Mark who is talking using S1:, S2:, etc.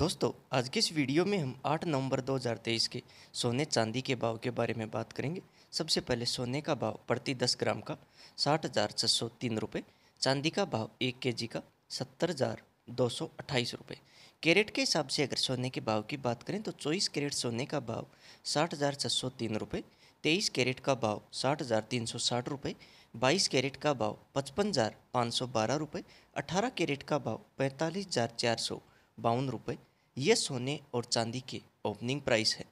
S1: दोस्तों आज के इस वीडियो में हम 8 नवंबर 2023 के सोने चांदी के भाव के बारे में बात करेंगे सबसे पहले सोने का भाव प्रति 10 ग्राम का साठ हज़ार छः सौ तीन रुपये चांदी का भाव एक के जी का सत्तर हज़ार दो सौ अट्ठाईस रुपये कैरेट के हिसाब से अगर सोने के भाव की बात करें तो चौबीस कैरेट सोने का भाव साठ हज़ार छः सौ तीन रुपये तेईस कैरेट का भाव साठ हज़ार तीन सौ साठ रुपये बाईस कैरेट का भाव पचपन हज़ार पाँच सौ बारह रुपये अठारह कैरेट का भाव पैंतालीस हज़ार चार सौ बावन रुपये ये सोने और चांदी के ओपनिंग प्राइस है